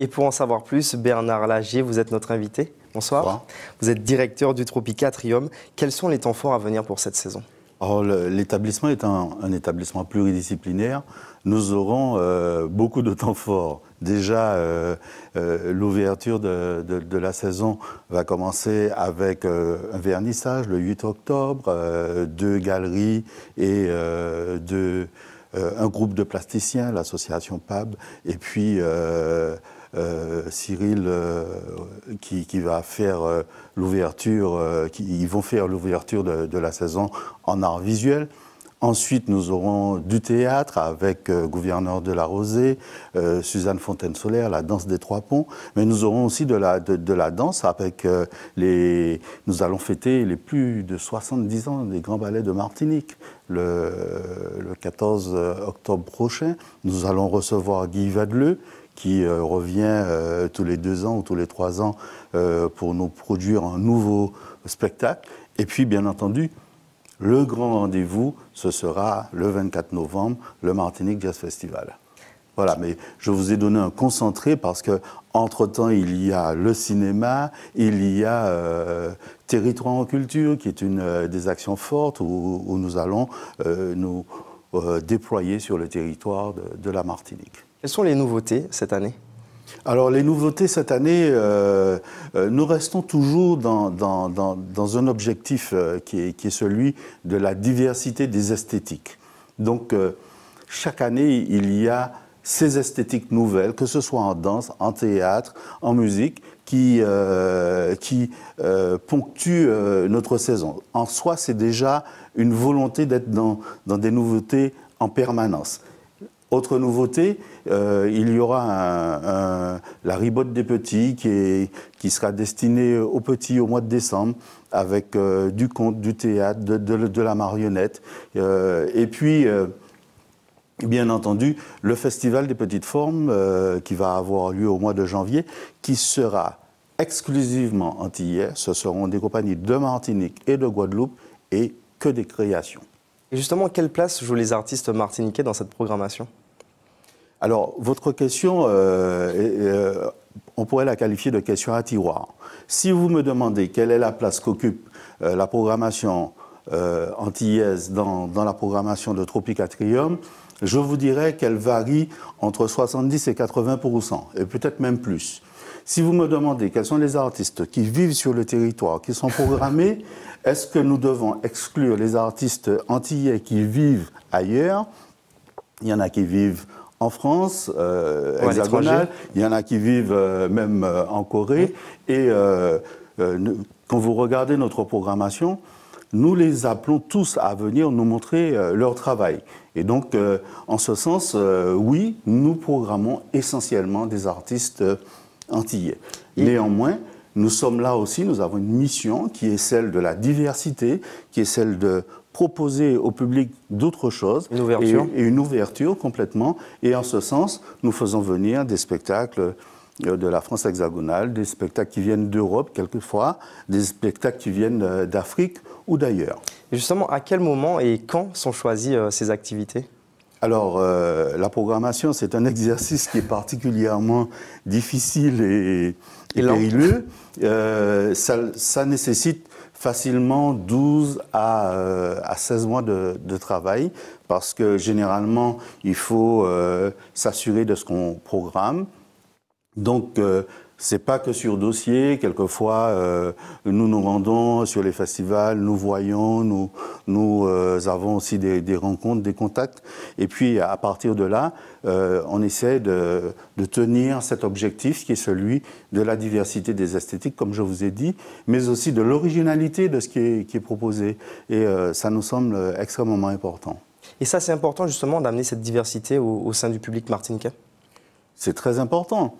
Et pour en savoir plus, Bernard Lagier, vous êtes notre invité. Bonsoir. Vous êtes directeur du Tropicatrium. Quels sont les temps forts à venir pour cette saison oh, L'établissement est un, établissement pluridisciplinaire. Nous aurons euh, beaucoup de temps forts. Déjà, euh, euh, l'ouverture de, la saison va commencer avec un vernissage le 8 octobre, deux galeries et deux euh, un groupe de plasticiens, l'association PAB, et puis euh, euh, Cyril qui, va faire l'ouverture, ils vont faire l'ouverture de, la saison en art visuel. Ensuite, nous aurons du théâtre avec Gouverneur de la Rosée, Suzanne Fontaine-Solaire, la danse des trois ponts. Mais nous aurons aussi de la, de, la danse avec les. Nous allons fêter les plus de 70 ans des grands ballets de Martinique. Le, 14 euh, octobre prochain, nous allons recevoir Guy Vadeleux, qui euh, revient euh, tous les deux ans ou tous les trois ans pour nous produire un nouveau spectacle. Et puis, bien entendu, le grand rendez-vous, ce sera le 24 novembre, le Martinique Jazz Festival. Voilà, mais je vous ai donné un concentré parce que entre-temps, il y a le cinéma, il y a Territoire en culture, qui est une des actions fortes où, nous allons nous euh, déployés sur le territoire de, la Martinique. Quelles sont les nouveautés cette année alors les nouveautés cette année, euh, euh, nous restons toujours dans, dans, un objectif qui est, qui, est, celui de la diversité des esthétiques. Donc chaque année, il y a ces esthétiques nouvelles, que ce soit en danse, en théâtre, en musique, qui, euh, qui euh, ponctue euh, notre saison. En soi, c'est déjà une volonté d'être dans, dans, des nouveautés en permanence. Autre nouveauté, euh, il y aura un, la ribote des petits qui, qui sera destinée aux petits au mois de décembre avec du conte, du théâtre, de, de la marionnette. et puis, bien entendu, le Festival des Petites Formes euh, qui va avoir lieu au mois de janvier, qui sera exclusivement antillais. Ce seront des compagnies de Martinique et de Guadeloupe et que des créations. Et justement, quelle place jouent les artistes martiniquais dans cette programmation Alors, votre question, euh, euh, on pourrait la qualifier de question à tiroir. Si vous me demandez quelle est la place qu'occupe la programmation antillaise dans, dans, la programmation de Tropicatrium, je vous dirais qu'elle varie entre 70 et 80 et peut-être même plus. Si vous me demandez quels sont les artistes qui vivent sur le territoire, qui sont programmés, est-ce que nous devons exclure les artistes antillais qui vivent ailleurs Il y en a qui vivent en France, euh, il y en a qui vivent euh, même euh, en Corée. Et quand vous regardez notre programmation, nous les appelons tous à venir nous montrer euh, leur travail. Et donc, euh, en ce sens, euh, oui, nous programmons essentiellement des artistes antillais. Néanmoins, nous sommes là aussi, nous avons une mission qui est celle de la diversité, qui est celle de proposer au public d'autres choses. Une ouverture. Et, et une ouverture complètement. Et en ce sens, nous faisons venir des spectacles euh, de la France hexagonale, des spectacles qui viennent d'Europe quelquefois, des spectacles qui viennent euh, d'Afrique ou d'ailleurs. Et justement, à quel moment et quand sont choisies euh, ces activités alors, la programmation, c'est un exercice qui est particulièrement difficile et, périlleux. ça, nécessite facilement 12 à, 16 mois de, travail parce que généralement, il faut s'assurer de ce qu'on programme, donc, ce euh, c'est pas que sur dossier. Quelquefois, euh, nous nous rendons sur les festivals, nous voyons, nous, nous euh, avons aussi des, rencontres, des contacts. Et puis, à partir de là, on essaie de, tenir cet objectif qui est celui de la diversité des esthétiques, comme je vous ai dit, mais aussi de l'originalité de ce qui est, proposé. Et ça nous semble extrêmement important. Et ça, c'est important justement d'amener cette diversité au, au sein du public martiniquais C'est très important.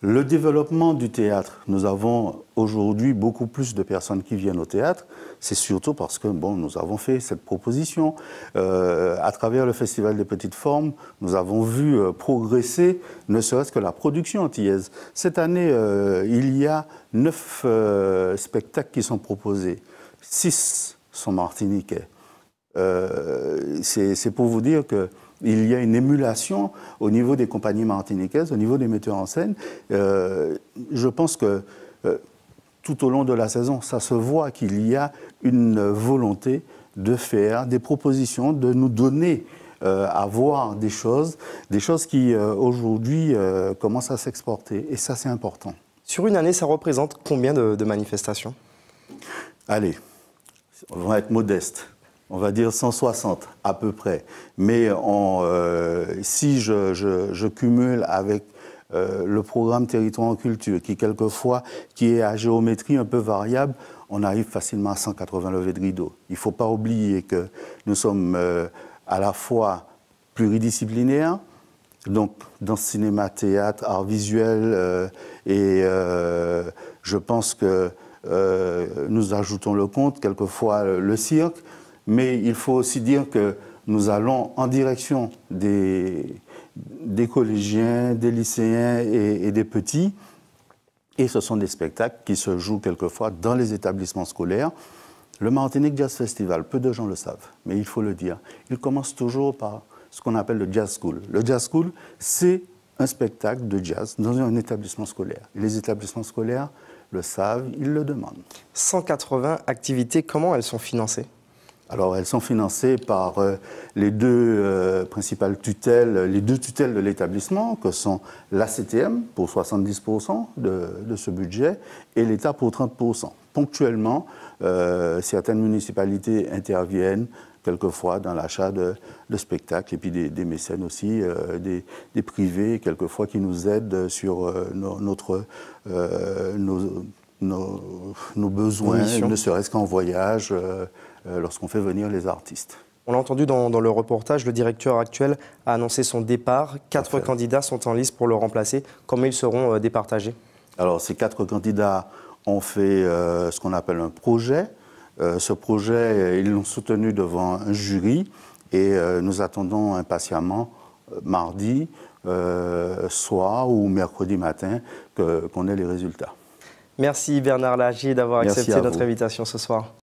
Le développement du théâtre, nous avons aujourd'hui beaucoup plus de personnes qui viennent au théâtre. C'est surtout parce que bon, nous avons fait cette proposition. Euh, à travers le Festival des Petites Formes, nous avons vu euh, progresser ne serait-ce que la production antillaise. Cette année, euh, il y a neuf spectacles qui sont proposés. Six sont martiniquais. C'est pour vous dire que il y a une émulation au niveau des compagnies martiniquaises, au niveau des metteurs en scène. Euh, je pense que euh, tout au long de la saison, ça se voit qu'il y a une volonté de faire des propositions, de nous donner euh, à voir des choses, des choses qui aujourd'hui commencent à s'exporter. Et ça, c'est important. Sur une année, ça représente combien de, de manifestations Allez, on va être modeste on va dire 160 à peu près. Mais euh, si je, cumule avec euh, le programme Territoire en culture, qui quelquefois qui est à géométrie un peu variable, on arrive facilement à 180 levées de rideau. Il ne faut pas oublier que nous sommes euh, à la fois pluridisciplinaires, donc dans cinéma, théâtre, art visuel, et je pense que nous ajoutons le compte, quelquefois le cirque. Mais il faut aussi dire que nous allons en direction des, collégiens, des lycéens et, et, des petits. Et ce sont des spectacles qui se jouent quelquefois dans les établissements scolaires. Le Martinique Jazz Festival, peu de gens le savent, mais il faut le dire. Il commence toujours par ce qu'on appelle le jazz school. Le jazz school, c'est un spectacle de jazz dans un établissement scolaire. Les établissements scolaires le savent, ils le demandent. 180 activités, comment elles sont financées alors elles sont financées par euh, les deux euh, principales tutelles, les deux tutelles de l'établissement, que sont la l'ACTM pour 70% de, ce budget et l'État pour 30%. Ponctuellement, euh, certaines municipalités interviennent quelquefois dans l'achat de, spectacles et puis des, mécènes aussi, des, privés quelquefois qui nous aident sur notre, nos, besoins, ne serait-ce qu'en voyage. Euh, lorsqu'on fait venir les artistes. On l'a entendu dans, le reportage, le directeur actuel a annoncé son départ. Quatre candidats sont en liste pour le remplacer. Comment ils seront euh, départagés Alors, ces quatre candidats ont fait euh, ce qu'on appelle un projet. ce projet, ils l'ont soutenu devant un jury et nous attendons impatiemment mardi soir ou mercredi matin qu'on ait les résultats. Merci Bernard Lagier d'avoir accepté notre invitation ce soir.